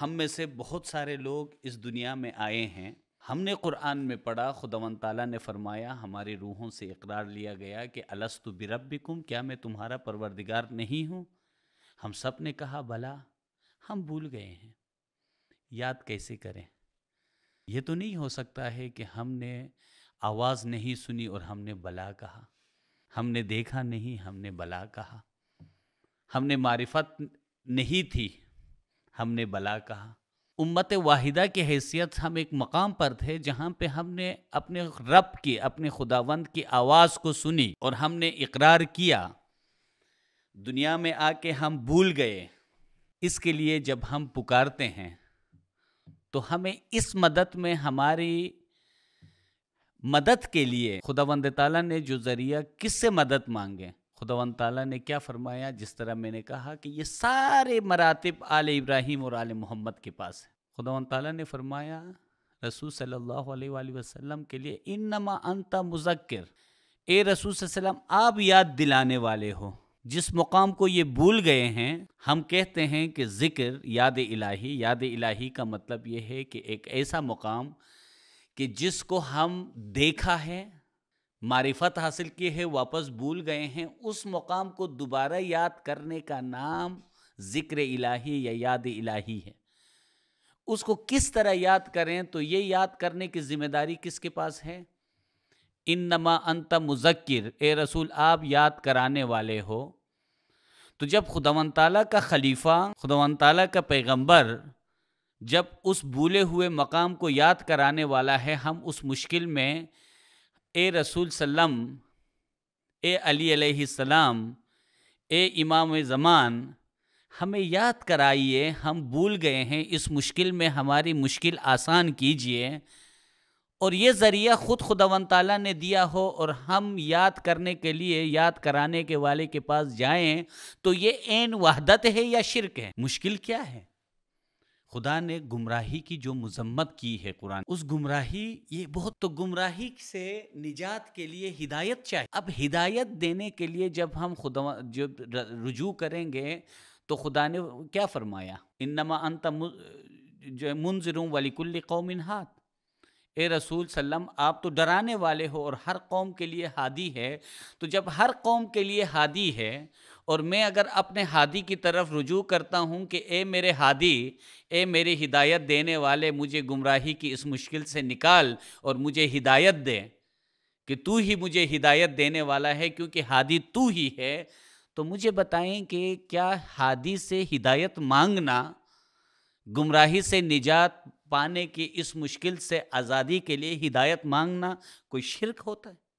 हम में से बहुत सारे लोग इस दुनिया में आए हैं हमने कुरान में पढ़ा खुदावन ताला ने फरमाया हमारी रूहों से इकरार लिया गया कि अलस्तु बिरब्बिकुम क्या मैं तुम्हारा परवरदिगार नहीं हूँ हम सब ने कहा भला हम भूल गए हैं याद कैसे करें यह तो नहीं हो सकता है कि हमने आवाज़ नहीं सुनी और हमने भला कहा हमने देखा नहीं हमने भला कहा हमने मारिफत नहीं थी हमने बला कहा उम्मत वाहिदा की हैसियत हम एक मकाम पर थे जहाँ पे हमने अपने रब की अपने खुदावंद की आवाज़ को सुनी और हमने इकरार किया दुनिया में आके हम भूल गए इसके लिए जब हम पुकारते हैं तो हमें इस मदद में हमारी मदद के लिए खुदावंद ताला ने जो ज़रिया किससे मदद मांगे खुदावन ताला ने क्या फरमाया जिस तरह मैंने कहा कि ये सारे मरातब आल इब्राहिम और आल मोहम्मद के पास है खुदावन ताला ने फरमाया रसूल सल्लल्लाहु अलैहि वसल्लम के लिए इन नमा अनता मुजक्र ए रसूल सल्लम आप याद दिलाने वाले हो जिस मुकाम को ये भूल गए हैं हम कहते हैं कि ज़िक्र याद इलाही याद इलाही का मतलब ये है कि एक ऐसा मुकाम कि जिसको हम देखा है मारिफत हासिल की है वापस भूल गए हैं उस मकाम को दोबारा याद करने का नाम ज़िक्र इलाही या याद इलाही है उसको किस तरह याद करें तो ये याद करने की जिम्मेदारी किसके पास है इन नमा अंत मुजक्र ए रसूल आप याद कराने वाले हो तो जब खुदावन ताली का खलीफा खुदावन ताली का पैगंबर जब उस भूले हुए मकाम को याद कराने वाला है हम उस मुश्किल में ए रसूल सल्लम ए अली सलाम ए इमाम ज़मान हमें याद कराइए हम भूल गए हैं इस मुश्किल में हमारी मुश्किल आसान कीजिए और ये ज़रिया ख़ुद खुदावन ताला ने दिया हो और हम याद करने के लिए याद कराने के वाले के पास जाएं तो ये एन वहदत है या शिरक है मुश्किल क्या है खुदा ने गुमराही की जो मजम्मत की है कुरान उस गुमराही ये बहुत तो गुमराही से निजात के लिए हिदायत चाहिए अब हिदायत देने के लिए जब हम खुदा जब रुजू करेंगे तो खुदा ने क्या फरमाया नमा अंत जो मुंजरों वाली कुल्ल कौमिन हाथ ए रसूल सल्लम आप तो डराने वाले हो और हर कौम के लिए हादी है तो जब हर कौम के लिए हादी है और मैं अगर अपने हादी की तरफ रुजू करता हूँ कि ए मेरे हादी ए मेरी हिदायत देने वाले मुझे गुमराही की इस मुश्किल से निकाल और मुझे हिदायत दे कि तू ही मुझे हिदायत देने वाला है क्योंकि हादी तू ही है तो मुझे बताएं कि क्या हादी से हिदायत मांगना गुमराही से निजात पाने की इस मुश्किल से आज़ादी के लिए हिदायत मांगना कोई शिरक होता है